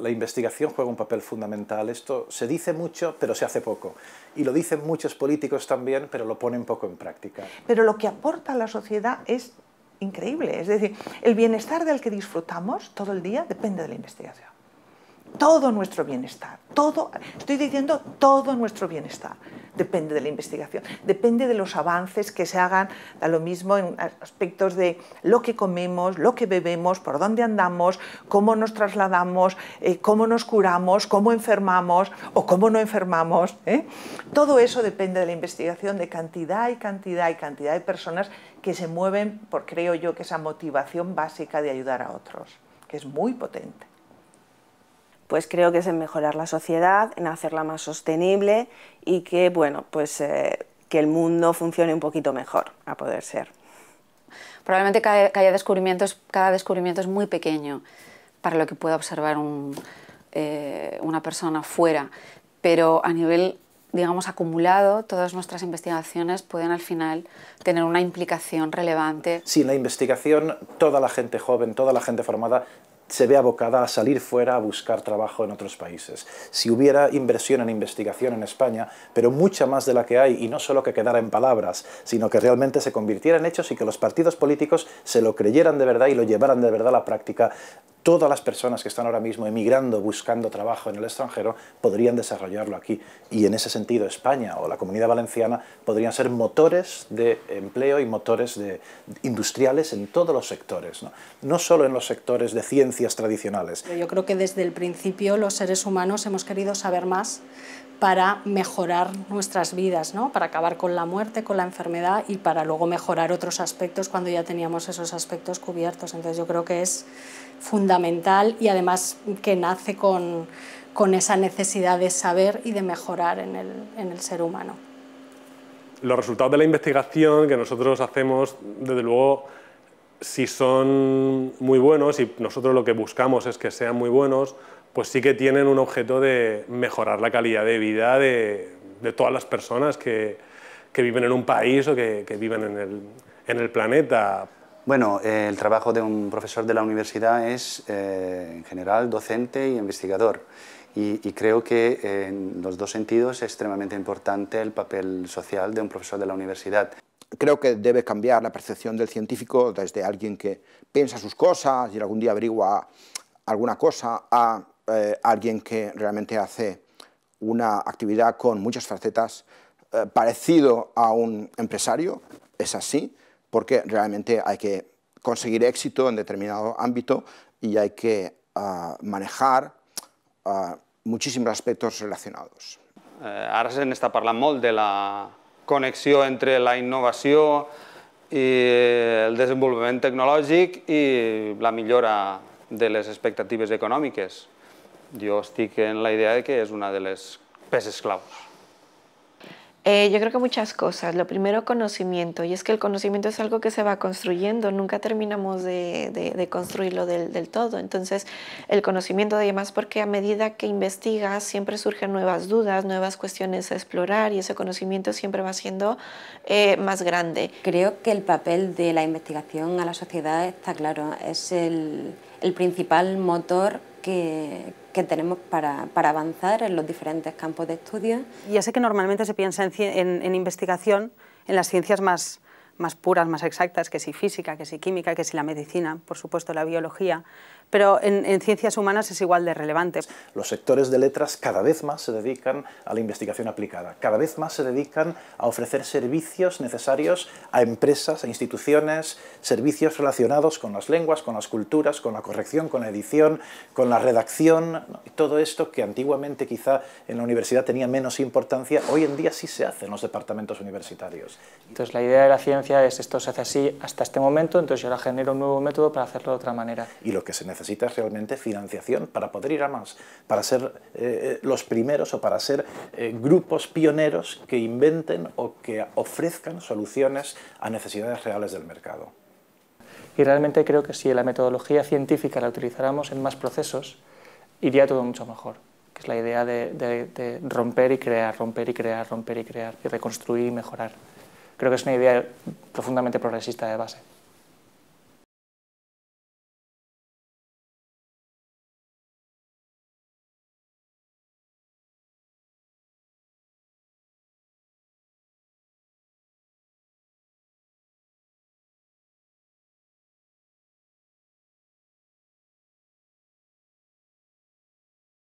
La investigación juega un papel fundamental. Esto se dice mucho, pero se hace poco. Y lo dicen muchos políticos también, pero lo ponen poco en práctica. Pero lo que aporta a la sociedad es increíble. Es decir, el bienestar del que disfrutamos todo el día depende de la investigación. Todo nuestro bienestar, todo, estoy diciendo todo nuestro bienestar depende de la investigación, depende de los avances que se hagan, a lo mismo en aspectos de lo que comemos, lo que bebemos, por dónde andamos, cómo nos trasladamos, eh, cómo nos curamos, cómo enfermamos o cómo no enfermamos. ¿eh? Todo eso depende de la investigación, de cantidad y cantidad y cantidad de personas que se mueven por, creo yo, que esa motivación básica de ayudar a otros, que es muy potente pues creo que es en mejorar la sociedad, en hacerla más sostenible y que, bueno, pues eh, que el mundo funcione un poquito mejor, a poder ser. Probablemente cada, descubrimiento, es, cada descubrimiento es muy pequeño para lo que pueda observar eh, una persona fuera, pero a nivel digamos, acumulado, todas nuestras investigaciones pueden al final tener una implicación relevante. Sin la investigación, toda la gente joven, toda la gente formada se ve abocada a salir fuera a buscar trabajo en otros países. Si hubiera inversión en investigación en España, pero mucha más de la que hay, y no solo que quedara en palabras, sino que realmente se convirtiera en hechos y que los partidos políticos se lo creyeran de verdad y lo llevaran de verdad a la práctica, todas las personas que están ahora mismo emigrando, buscando trabajo en el extranjero, podrían desarrollarlo aquí. Y en ese sentido, España o la Comunidad Valenciana podrían ser motores de empleo y motores de industriales en todos los sectores. No, no solo en los sectores de ciencia, tradicionales. Yo creo que desde el principio los seres humanos hemos querido saber más para mejorar nuestras vidas, ¿no? para acabar con la muerte, con la enfermedad y para luego mejorar otros aspectos cuando ya teníamos esos aspectos cubiertos. Entonces yo creo que es fundamental y además que nace con, con esa necesidad de saber y de mejorar en el, en el ser humano. Los resultados de la investigación que nosotros hacemos, desde luego, si son muy buenos, y nosotros lo que buscamos es que sean muy buenos, pues sí que tienen un objeto de mejorar la calidad de vida de, todas las personas que, viven en un país o que, viven en el, planeta. Bueno, el trabajo de un profesor de la universidad es, eh, en general, docente y investigador. y, creo que en los dos sentidos es extremadamente importante el papel social de un profesor de la universidad creo que debe cambiar la percepción del científico desde alguien que piensa sus cosas y algún día averigua alguna cosa a eh, alguien que realmente hace una actividad con muchas facetas eh, parecido a un empresario, es así, porque realmente hay que conseguir éxito en determinado ámbito y hay que ah, manejar ah, muchísimos aspectos relacionados. Eh, ahora se está hablando mucho de la connexió entre la innovació i el desenvolupament tecnològic i la millora de les expectatives econòmiques. Jo estic en la idea que és una de les peces claus. Eh, yo creo que muchas cosas. Lo primero, conocimiento. Y es que el conocimiento es algo que se va construyendo. Nunca terminamos de, de, construirlo del, todo. Entonces, el conocimiento de más porque a medida que investigas siempre surgen nuevas dudas, nuevas cuestiones a explorar y ese conocimiento siempre va siendo eh, más grande. Creo que el papel de la investigación a la sociedad está claro. Es el el principal motor que, tenemos para, avanzar en los diferentes campos de estudio. Ya sé que normalmente se piensa en investigación en las ciencias más, más puras, más exactas, que si física, que si química, que si la medicina, por supuesto la biología, pero en, ciencias humanas es igual de relevante. Los sectores de letras cada vez más se dedican a la investigación aplicada, cada vez más se dedican a ofrecer servicios necesarios a empresas, a instituciones, servicios relacionados con las lenguas, con las culturas, con la corrección, con la edición, con la redacción, todo esto que antiguamente quizá en la universidad tenía menos importancia, hoy en día sí se hace en los departamentos universitarios. Entonces la idea de la ciencia es esto se hace así hasta este momento, entonces yo ahora genero un nuevo método para hacerlo de otra manera. Y lo que se necesita es realmente financiación para poder ir a más, para ser eh, eh, los primeros o para ser eh, grupos pioneros que inventen o que ofrezcan soluciones a necesidades reales del mercado. Y realmente creo que si la metodología científica la utilizáramos en más procesos, iría todo mucho mejor que es la idea de, de, romper y crear, romper y crear, romper y crear, y reconstruir y mejorar creo que es una idea profundamente progresista de base.